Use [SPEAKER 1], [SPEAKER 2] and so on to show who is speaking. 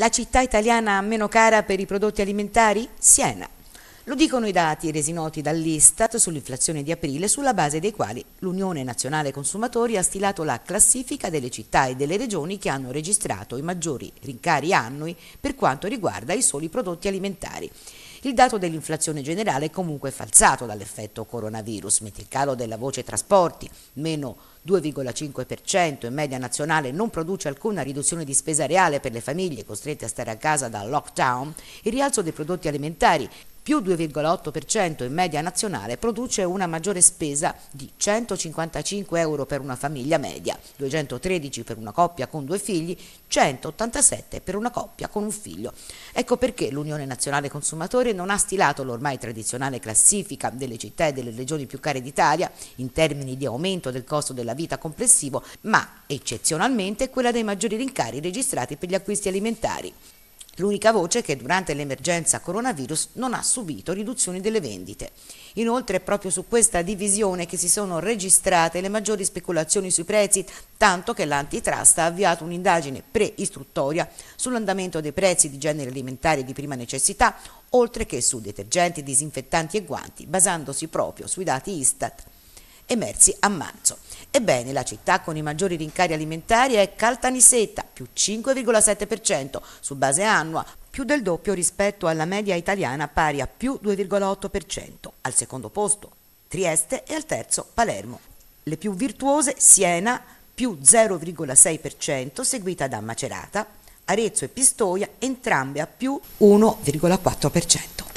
[SPEAKER 1] La città italiana meno cara per i prodotti alimentari? Siena. Lo dicono i dati resi noti dall'Istat sull'inflazione di aprile, sulla base dei quali l'Unione Nazionale Consumatori ha stilato la classifica delle città e delle regioni che hanno registrato i maggiori rincari annui per quanto riguarda i soli prodotti alimentari. Il dato dell'inflazione generale è comunque falsato dall'effetto coronavirus, mentre il calo della voce trasporti, meno 2,5% in media nazionale, non produce alcuna riduzione di spesa reale per le famiglie costrette a stare a casa dal lockdown, il rialzo dei prodotti alimentari, più 2,8% in media nazionale produce una maggiore spesa di 155 euro per una famiglia media, 213 per una coppia con due figli, 187 per una coppia con un figlio. Ecco perché l'Unione Nazionale Consumatori non ha stilato l'ormai tradizionale classifica delle città e delle regioni più care d'Italia in termini di aumento del costo della vita complessivo, ma eccezionalmente quella dei maggiori rincari registrati per gli acquisti alimentari l'unica voce che durante l'emergenza coronavirus non ha subito riduzioni delle vendite. Inoltre è proprio su questa divisione che si sono registrate le maggiori speculazioni sui prezzi, tanto che l'antitrust ha avviato un'indagine pre-istruttoria sull'andamento dei prezzi di genere alimentare di prima necessità, oltre che su detergenti, disinfettanti e guanti, basandosi proprio sui dati Istat emersi a marzo. Ebbene, la città con i maggiori rincari alimentari è Caltanissetta, più 5,7% su base annua, più del doppio rispetto alla media italiana pari a più 2,8%. Al secondo posto Trieste e al terzo Palermo. Le più virtuose Siena, più 0,6%, seguita da Macerata, Arezzo e Pistoia, entrambe a più 1,4%.